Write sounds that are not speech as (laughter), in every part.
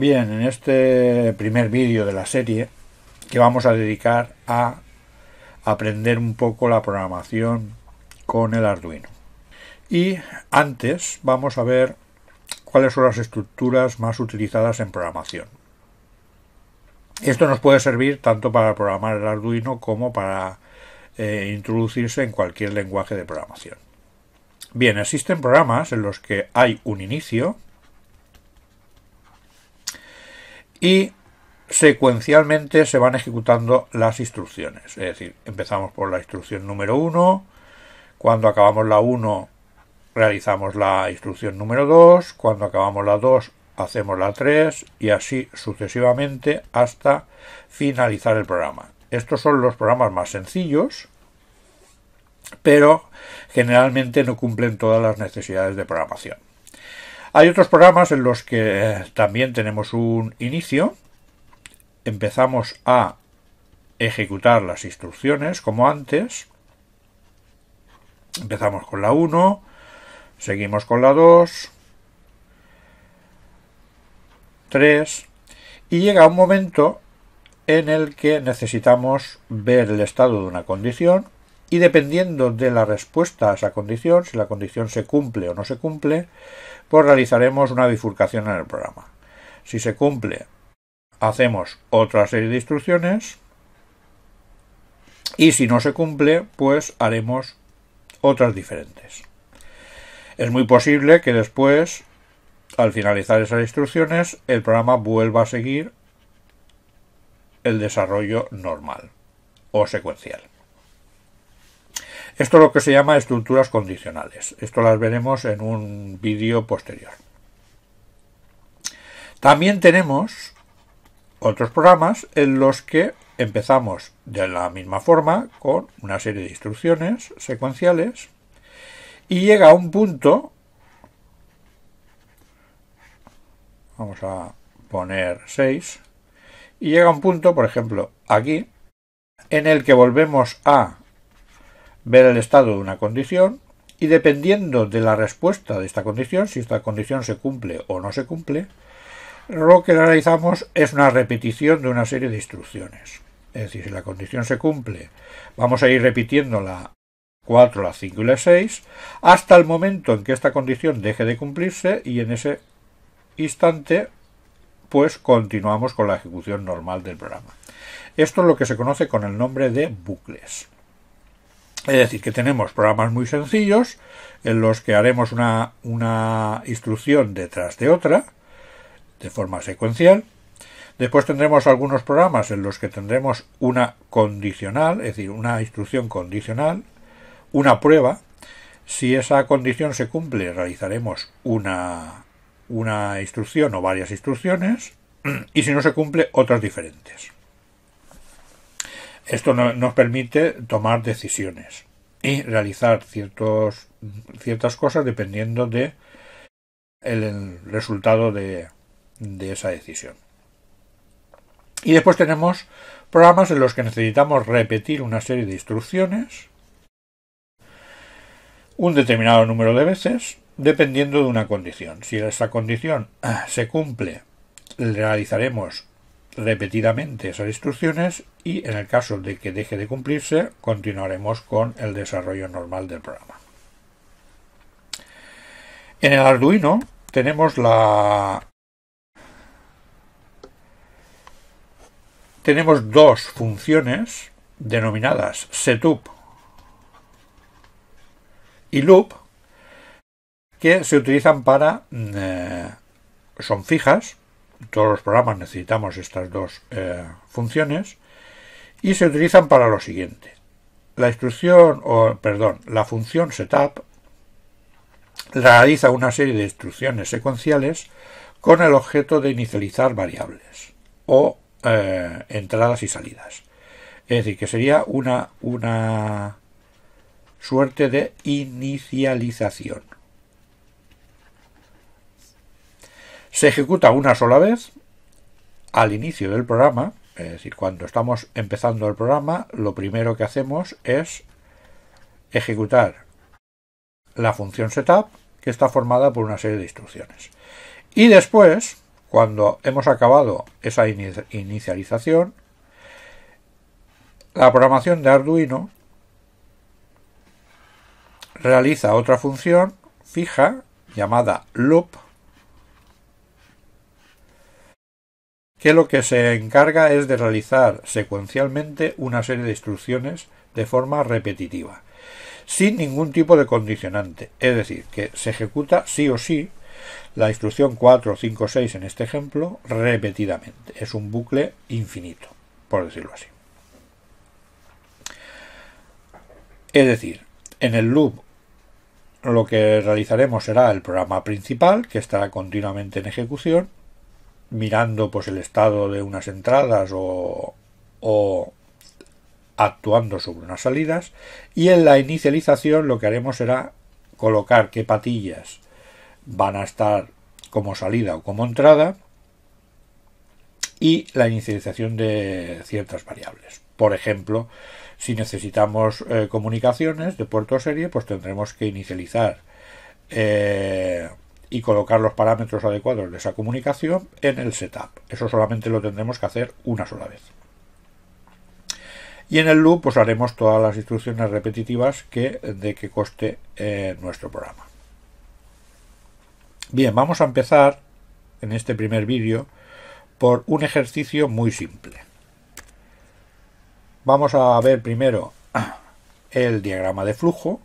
Bien, en este primer vídeo de la serie que vamos a dedicar a aprender un poco la programación con el Arduino. Y antes vamos a ver cuáles son las estructuras más utilizadas en programación. Esto nos puede servir tanto para programar el Arduino como para eh, introducirse en cualquier lenguaje de programación. Bien, existen programas en los que hay un inicio, y secuencialmente se van ejecutando las instrucciones. Es decir, empezamos por la instrucción número 1, cuando acabamos la 1 realizamos la instrucción número 2, cuando acabamos la 2 hacemos la 3 y así sucesivamente hasta finalizar el programa. Estos son los programas más sencillos, pero generalmente no cumplen todas las necesidades de programación. Hay otros programas en los que eh, también tenemos un inicio. Empezamos a ejecutar las instrucciones como antes. Empezamos con la 1, seguimos con la 2, 3 y llega un momento en el que necesitamos ver el estado de una condición y dependiendo de la respuesta a esa condición, si la condición se cumple o no se cumple, pues realizaremos una bifurcación en el programa. Si se cumple, hacemos otra serie de instrucciones y si no se cumple, pues haremos otras diferentes. Es muy posible que después, al finalizar esas instrucciones, el programa vuelva a seguir el desarrollo normal o secuencial. Esto es lo que se llama estructuras condicionales. Esto las veremos en un vídeo posterior. También tenemos otros programas en los que empezamos de la misma forma con una serie de instrucciones secuenciales y llega a un punto vamos a poner 6 y llega a un punto por ejemplo aquí en el que volvemos a ver el estado de una condición y dependiendo de la respuesta de esta condición, si esta condición se cumple o no se cumple, lo que realizamos es una repetición de una serie de instrucciones. Es decir, si la condición se cumple, vamos a ir repitiendo la 4, la 5 y la 6, hasta el momento en que esta condición deje de cumplirse y en ese instante pues continuamos con la ejecución normal del programa. Esto es lo que se conoce con el nombre de bucles. Es decir, que tenemos programas muy sencillos en los que haremos una, instrucción detrás de otra, de forma secuencial. Después tendremos algunos programas en los que tendremos una condicional, es decir, una instrucción condicional, una prueba. Si esa condición se cumple, realizaremos una instrucción o varias instrucciones y si no se cumple, otras diferentes. Esto nos permite tomar decisiones y realizar ciertas cosas dependiendo de el resultado de, de esa decisión. Y después tenemos programas en los que necesitamos repetir una serie de instrucciones un determinado número de veces dependiendo de una condición. Si esa condición ah, se cumple, realizaremos repetidamente esas instrucciones y en el caso de que deje de cumplirse continuaremos con el desarrollo normal del programa. En el Arduino tenemos la tenemos dos funciones denominadas setup y loop que se utilizan para eh, son fijas todos los programas necesitamos estas dos eh, funciones y se utilizan para lo siguiente. La instrucción, o perdón, la función setup realiza una serie de instrucciones secuenciales con el objeto de inicializar variables o eh, entradas y salidas. Es decir, que sería una suerte de inicialización. Se ejecuta una sola vez al inicio del programa, es decir, cuando estamos empezando el programa, lo primero que hacemos es ejecutar la función setup que está formada por una serie de instrucciones. Y después, cuando hemos acabado esa inicialización, la programación de Arduino realiza otra función fija llamada loop que lo que se encarga es de realizar secuencialmente una serie de instrucciones de forma repetitiva, sin ningún tipo de condicionante, es decir, que se ejecuta sí o sí la instrucción 4, 5, 6 en este ejemplo repetidamente. Es un bucle infinito, por decirlo así. Es decir, en el loop lo que realizaremos será el programa principal, que estará continuamente en ejecución, mirando pues el estado de unas entradas o, actuando sobre unas salidas y en la inicialización lo que haremos será colocar qué patillas van a estar como salida o como entrada y la inicialización de ciertas variables. Por ejemplo, si necesitamos eh, comunicaciones de puerto serie, pues tendremos que inicializar eh, y colocar los parámetros adecuados de esa comunicación en el setup. Eso solamente lo tendremos que hacer una sola vez. Y en el loop pues haremos todas las instrucciones repetitivas que, de que coste eh, nuestro programa. Bien, vamos a empezar en este primer vídeo por un ejercicio muy simple. Vamos a ver primero el diagrama de flujo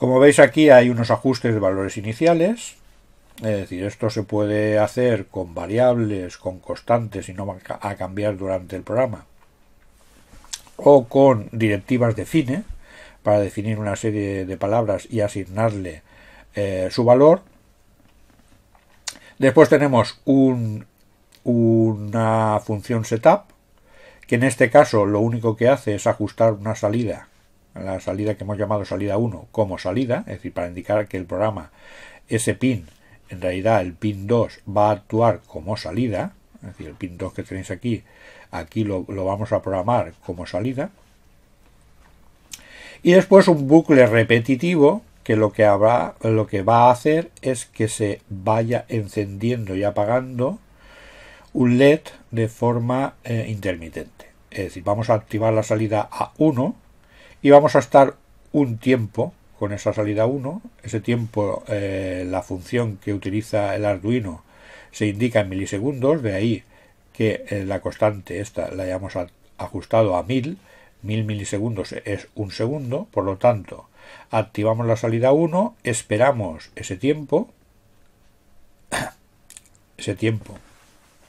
como veis aquí hay unos ajustes de valores iniciales, es decir, esto se puede hacer con variables, con constantes y no va a cambiar durante el programa, o con directivas define para definir una serie de palabras y asignarle eh, su valor. Después tenemos una función setup, que en este caso lo único que hace es ajustar una salida la salida que hemos llamado salida 1 como salida, es decir, para indicar que el programa ese pin, en realidad el pin 2 va a actuar como salida, es decir, el pin 2 que tenéis aquí, aquí lo, vamos a programar como salida. Y después un bucle repetitivo que lo que habrá, lo que va a hacer es que se vaya encendiendo y apagando un LED de forma eh, intermitente. Es decir, vamos a activar la salida A1 y vamos a estar un tiempo con esa salida 1. Ese tiempo, eh, la función que utiliza el Arduino se indica en milisegundos, de ahí que eh, la constante esta la hayamos ajustado a 1000. 1000 milisegundos es un segundo, por lo tanto, activamos la salida 1, esperamos ese tiempo, (coughs) ese tiempo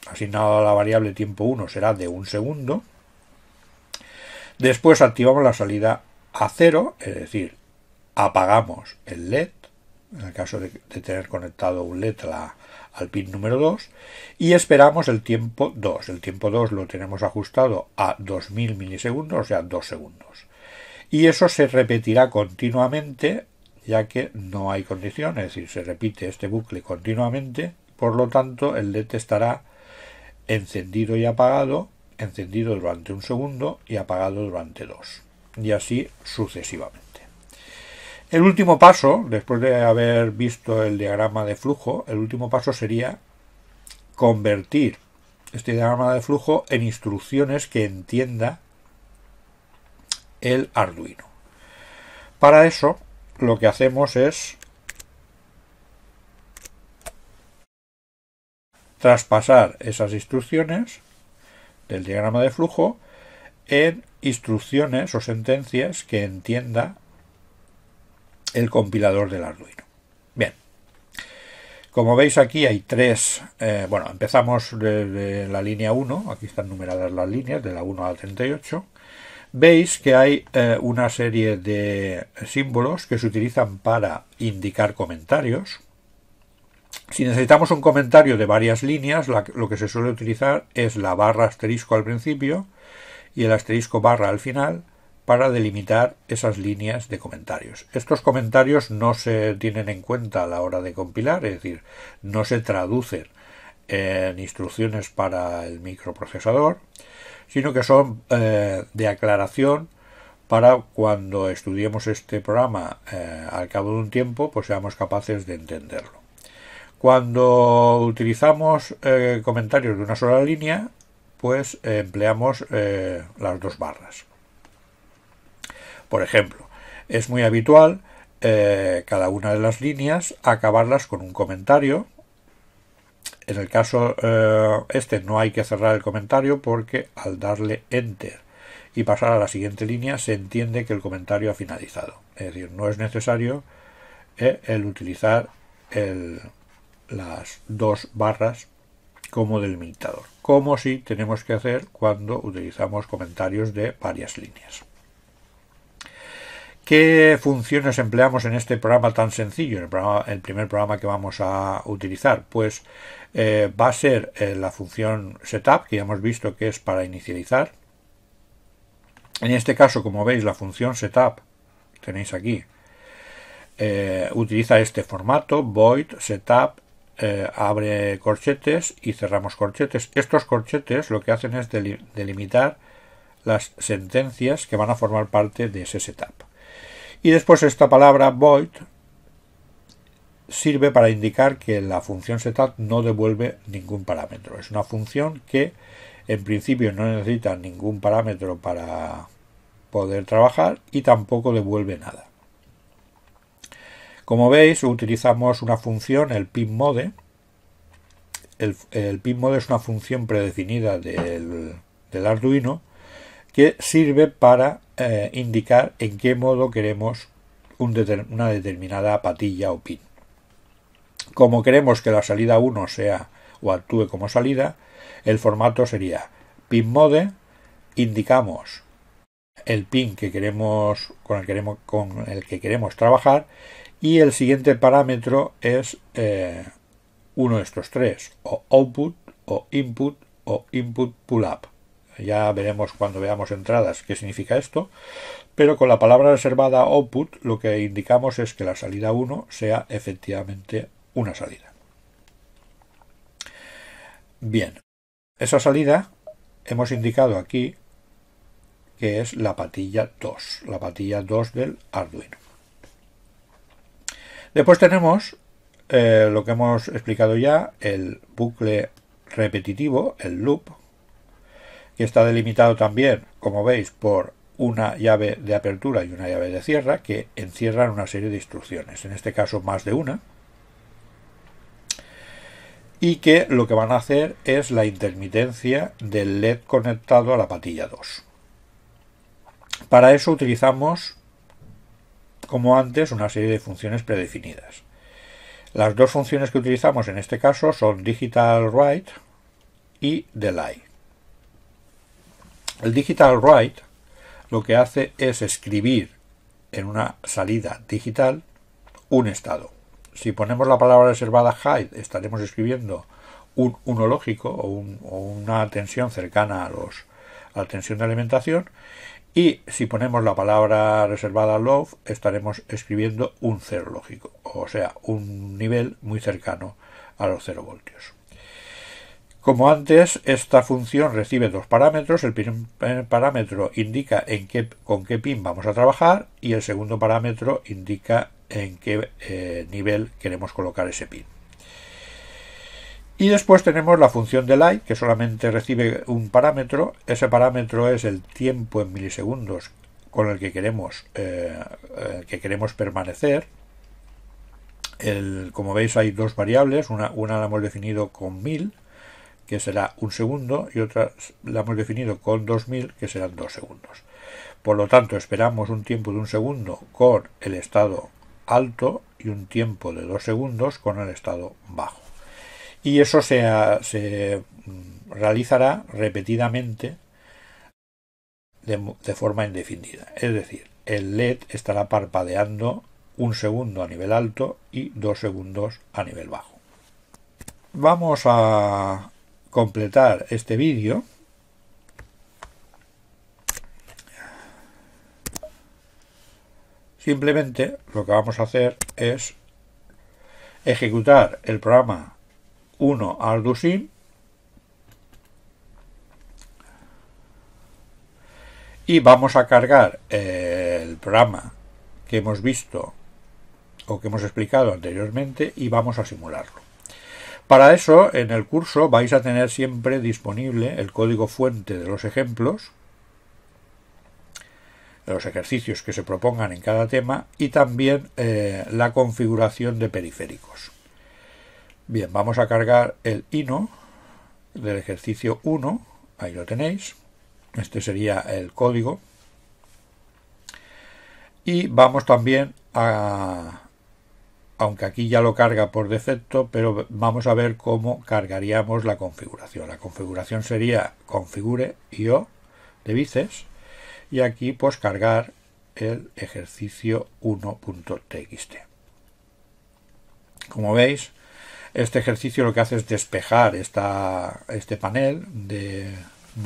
asignado a la variable tiempo 1 será de un segundo, Después activamos la salida a cero, es decir, apagamos el LED, en el caso de, tener conectado un LED al pin número 2 y esperamos el tiempo 2. El tiempo 2 lo tenemos ajustado a 2000 milisegundos, o sea, 2 segundos. Y eso se repetirá continuamente ya que no hay condición, es decir, se repite este bucle continuamente, por lo tanto el LED estará encendido y apagado encendido durante un segundo y apagado durante dos, y así sucesivamente. El último paso, después de haber visto el diagrama de flujo, el último paso sería convertir este diagrama de flujo en instrucciones que entienda el Arduino. Para eso lo que hacemos es traspasar esas instrucciones del diagrama de flujo en instrucciones o sentencias que entienda el compilador del Arduino. Bien, como veis aquí hay tres, eh, bueno, empezamos desde la línea 1, aquí están numeradas las líneas, de la 1 a la 38. Veis que hay eh, una serie de símbolos que se utilizan para indicar comentarios, si necesitamos un comentario de varias líneas, lo que se suele utilizar es la barra asterisco al principio y el asterisco barra al final para delimitar esas líneas de comentarios. Estos comentarios no se tienen en cuenta a la hora de compilar, es decir, no se traducen en instrucciones para el microprocesador, sino que son eh, de aclaración para cuando estudiemos este programa eh, al cabo de un tiempo, pues seamos capaces de entenderlo. Cuando utilizamos eh, comentarios de una sola línea, pues eh, empleamos eh, las dos barras. Por ejemplo, es muy habitual cada una de las líneas acabarlas con un comentario. En el caso este no hay que cerrar el comentario porque al darle Enter y pasar a la siguiente línea se entiende que el comentario ha finalizado. Es decir, no es necesario el utilizar el, las dos barras como delimitador, como si tenemos que hacer cuando utilizamos comentarios de varias líneas. ¿Qué funciones empleamos en este programa tan sencillo, el, primer programa que vamos a utilizar? Pues eh, va a ser eh, la función setup, que ya hemos visto que es para inicializar. En este caso, como veis, la función setup, tenéis aquí, eh, utiliza este formato, void setup eh, abre corchetes y cerramos corchetes. Estos corchetes lo que hacen es delimitar las sentencias que van a formar parte de ese setup. Y después esta palabra void sirve para indicar que la función setup no devuelve ningún parámetro. Es una función que en principio no necesita ningún parámetro para poder trabajar y tampoco devuelve nada. Como veis, utilizamos una función, el pinMode. El, el pinMode es una función predefinida del, Arduino que sirve para eh, indicar en qué modo queremos una determinada patilla o pin. Como queremos que la salida 1 sea o actúe como salida, el formato sería pinMode, indicamos el pin que queremos, con el que queremos trabajar y el siguiente parámetro es eh, uno de estos tres, o output, o input, o input pull up. Ya veremos cuando veamos entradas qué significa esto, pero con la palabra reservada output lo que indicamos es que la salida 1 sea efectivamente una salida. Bien, esa salida hemos indicado aquí que es la patilla 2, la patilla 2 del Arduino. Después tenemos eh, lo que hemos explicado ya, el bucle repetitivo, el loop, que está delimitado también, como veis, por una llave de apertura y una llave de cierra, que encierran una serie de instrucciones, en este caso más de una, y que lo que van a hacer es la intermitencia del LED conectado a la patilla 2. Para eso utilizamos como antes una serie de funciones predefinidas. Las dos funciones que utilizamos en este caso son digital y delay. El digital lo que hace es escribir en una salida digital un estado. Si ponemos la palabra reservada hide, estaremos escribiendo un uno lógico o, una tensión cercana a, los, a la tensión de alimentación y si ponemos la palabra reservada love, estaremos escribiendo un cero lógico, o sea, un nivel muy cercano a los 0 voltios. Como antes, esta función recibe dos parámetros. El primer eh, parámetro indica con qué pin vamos a trabajar y el segundo parámetro indica en qué eh, nivel queremos colocar ese pin. Y después tenemos la función de like, que solamente recibe un parámetro. Ese parámetro es el tiempo en milisegundos con el que queremos, eh, eh, que queremos permanecer. como veis hay dos variables, una, la hemos definido con 1000, que será un segundo, y otra la hemos definido con 2000, que serán dos segundos. Por lo tanto, esperamos un tiempo de un segundo con el estado alto y un tiempo de dos segundos con el estado bajo. Y eso se, ah, se mm, realizará repetidamente de, de forma indefinida. Es decir, el LED estará parpadeando un segundo a nivel alto y dos segundos a nivel bajo. Vamos a completar este vídeo Simplemente lo que vamos a hacer es ejecutar el programa 1 Aldusin y vamos a cargar eh, el programa que hemos visto o que hemos explicado anteriormente y vamos a simularlo. Para eso, en el curso vais a tener siempre disponible el código fuente de los ejemplos, los ejercicios que se propongan en cada tema y también eh, la configuración de periféricos. Bien, vamos a cargar el INO del ejercicio 1, ahí lo tenéis, este sería el código, y vamos también a, aunque aquí ya lo carga por defecto, pero vamos a ver cómo cargaríamos la configuración. La configuración sería configure IO de bices, y aquí pues cargar el ejercicio 1.txt. Como veis, este ejercicio lo que hace es despejar este panel de,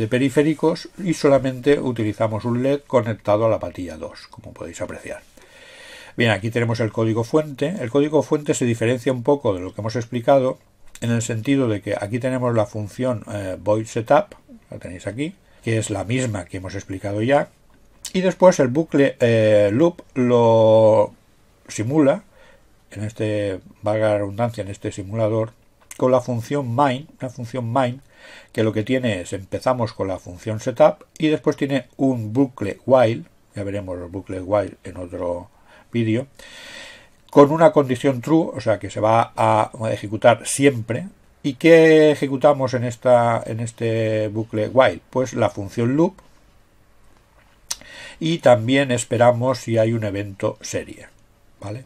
periféricos y solamente utilizamos un LED conectado a la patilla 2, como podéis apreciar. Bien, aquí tenemos el código fuente. El código fuente se diferencia un poco de lo que hemos explicado en el sentido de que aquí tenemos la función eh, void setup, la tenéis aquí, que es la misma que hemos explicado ya. Y después el bucle eh, loop lo simula en este, valga la redundancia, en este simulador, con la función main, una función main, que lo que tiene es, empezamos con la función setup y después tiene un bucle while, ya veremos los bucles while en otro vídeo, con una condición true, o sea que se va a ejecutar siempre. ¿Y qué ejecutamos en, esta, en este bucle while? Pues la función loop y también esperamos si hay un evento serie. ¿Vale?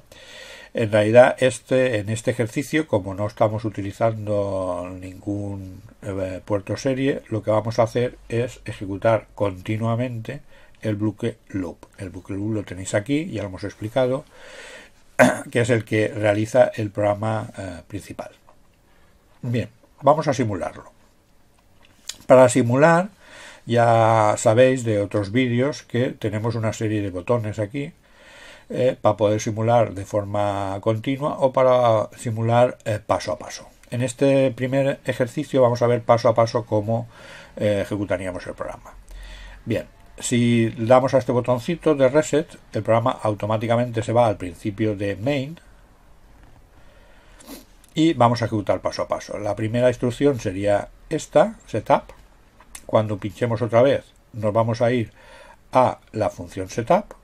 En realidad, este, en este ejercicio, como no estamos utilizando ningún eh, puerto serie, lo que vamos a hacer es ejecutar continuamente el bucle loop. El bucle loop lo tenéis aquí, ya lo hemos explicado, (clears throat) que es el que realiza el programa eh, principal. Bien, vamos a simularlo. Para simular, ya sabéis de otros vídeos que tenemos una serie de botones aquí eh, para poder simular de forma continua o para simular eh, paso a paso. En este primer ejercicio vamos a ver paso a paso cómo eh, ejecutaríamos el programa. Bien, si damos a este botoncito de reset, el programa automáticamente se va al principio de main y vamos a ejecutar paso a paso. La primera instrucción sería esta, setup. Cuando pinchemos otra vez, nos vamos a ir a la función setup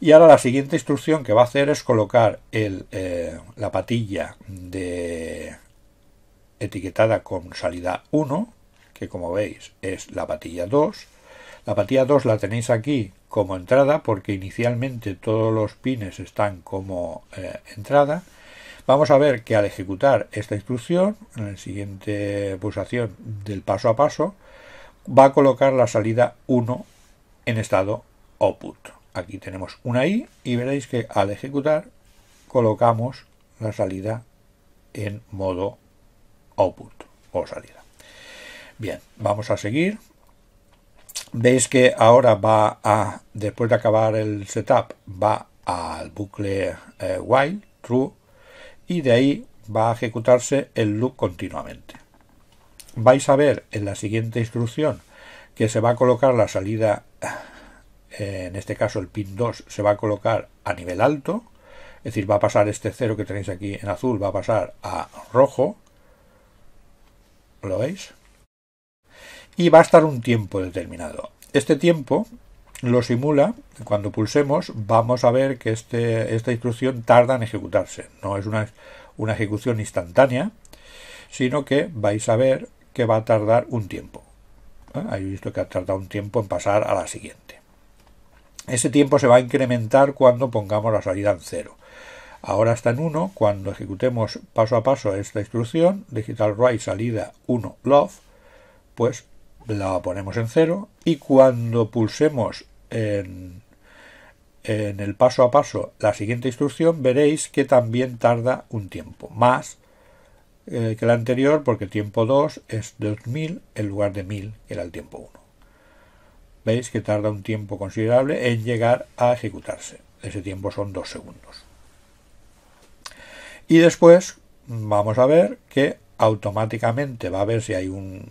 y ahora la siguiente instrucción que va a hacer es colocar eh, la patilla de etiquetada con salida 1, que como veis es la patilla 2. La patilla 2 la tenéis aquí como entrada porque inicialmente todos los pines están como eh, entrada. Vamos a ver que al ejecutar esta instrucción, en la siguiente pulsación del paso a paso, va a colocar la salida 1 en estado output aquí tenemos una i y veréis que al ejecutar colocamos la salida en modo output o salida. Bien, vamos a seguir. Veis que ahora va a, después de acabar el setup, va al bucle eh, while, true, y de ahí va a ejecutarse el loop continuamente. Vais a ver en la siguiente instrucción que se va a colocar la salida en este caso el pin 2 se va a colocar a nivel alto, es decir, va a pasar este 0 que tenéis aquí en azul, va a pasar a rojo, ¿lo veis? Y va a estar un tiempo determinado. Este tiempo lo simula, cuando pulsemos vamos a ver que este, esta instrucción tarda en ejecutarse, no es una, ejecución instantánea, sino que vais a ver que va a tardar un tiempo. ¿Eh? Habéis visto que ha tardado un tiempo en pasar a la siguiente. Ese tiempo se va a incrementar cuando pongamos la salida en cero. Ahora está en 1, cuando ejecutemos paso a paso esta instrucción, digital write salida 1 love, pues la ponemos en 0 y cuando pulsemos en, el paso a paso la siguiente instrucción veréis que también tarda un tiempo, más eh, que la anterior porque tiempo 2 es 2000 en lugar de 1000 que era el tiempo 1 veis que tarda un tiempo considerable en llegar a ejecutarse. Ese tiempo son dos segundos. Y después vamos a ver que automáticamente va a ver si hay un,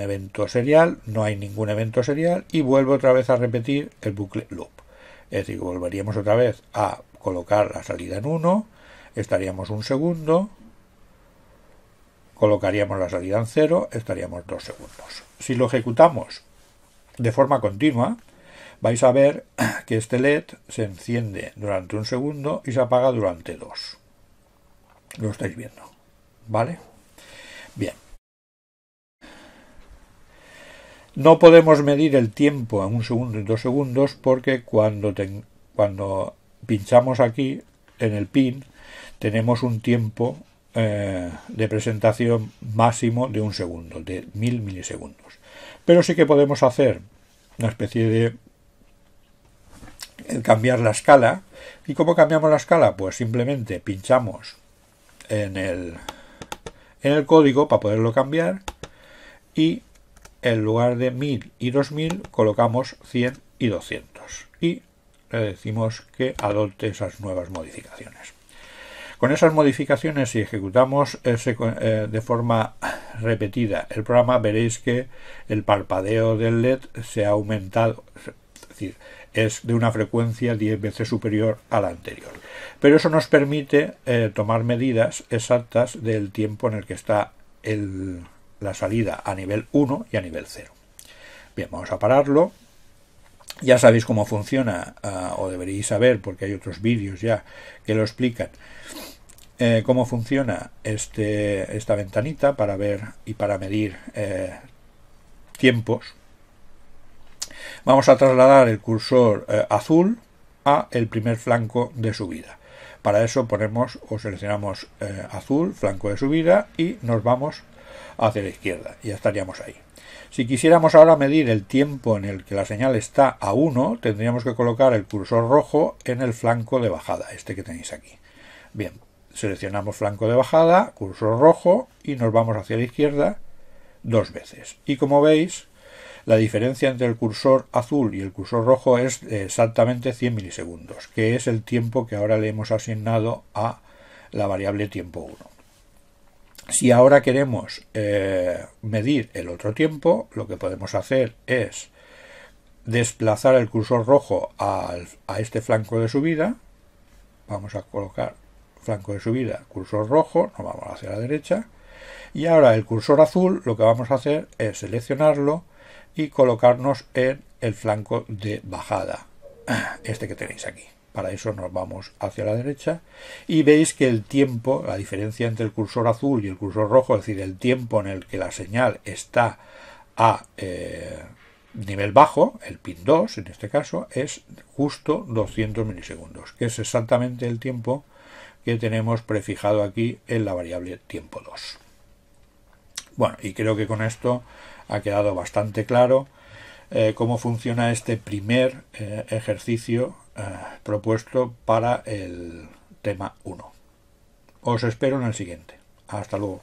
evento serial, no hay ningún evento serial y vuelve otra vez a repetir el bucle loop. Es decir, volveríamos otra vez a colocar la salida en 1, estaríamos un segundo, colocaríamos la salida en 0, estaríamos dos segundos. Si lo ejecutamos de forma continua, vais a ver que este LED se enciende durante un segundo y se apaga durante dos. Lo estáis viendo, ¿vale? Bien. No podemos medir el tiempo a un segundo y dos segundos porque cuando, cuando pinchamos aquí en el pin tenemos un tiempo eh, de presentación máximo de un segundo, de mil milisegundos. Pero sí que podemos hacer una especie de eh, cambiar la escala. ¿Y cómo cambiamos la escala? Pues simplemente pinchamos en el, en el código para poderlo cambiar y en lugar de 1000 y 2000 colocamos 100 y 200 y le decimos que adopte esas nuevas modificaciones. Con esas modificaciones, si ejecutamos eh, de forma repetida el programa, veréis que el palpadeo del LED se ha aumentado, es decir, es de una frecuencia 10 veces superior a la anterior. Pero eso nos permite eh, tomar medidas exactas del tiempo en el que está la salida a nivel 1 y a nivel 0. Bien, vamos a pararlo. Ya sabéis cómo funciona, ah, o deberíais saber, porque hay otros vídeos ya que lo explican, eh, cómo funciona este, esta ventanita para ver y para medir eh, tiempos. Vamos a trasladar el cursor eh, azul a el primer flanco de subida. Para eso ponemos o seleccionamos azul, flanco de subida, y nos vamos hacia la izquierda. Ya estaríamos ahí. Si quisiéramos ahora medir el tiempo en el que la señal está a 1, tendríamos que colocar el cursor rojo en el flanco de bajada, este que tenéis aquí. Bien, seleccionamos flanco de bajada, cursor rojo y nos vamos hacia la izquierda dos veces. Y como veis, la diferencia entre el cursor azul y el cursor rojo es exactamente 100 milisegundos, que es el tiempo que ahora le hemos asignado a la variable tiempo 1. Si ahora queremos eh, medir el otro tiempo, lo que podemos hacer es desplazar el cursor rojo a este flanco de subida. Vamos a colocar flanco de subida, cursor rojo, nos vamos hacia la derecha. Y ahora el cursor azul lo que vamos a hacer es seleccionarlo y colocarnos en el flanco de bajada, este que tenéis aquí para eso nos vamos hacia la derecha y veis que el tiempo, la diferencia entre el cursor azul y el cursor rojo, es decir, el tiempo en el que la señal está a eh, nivel bajo, el pin 2 en este caso, es justo 200 milisegundos, que es exactamente el tiempo que tenemos prefijado aquí en la variable tiempo 2. Bueno, y creo que con esto ha quedado bastante claro eh, cómo funciona este primer eh, ejercicio eh, propuesto para el tema 1. Os espero en el siguiente. Hasta luego.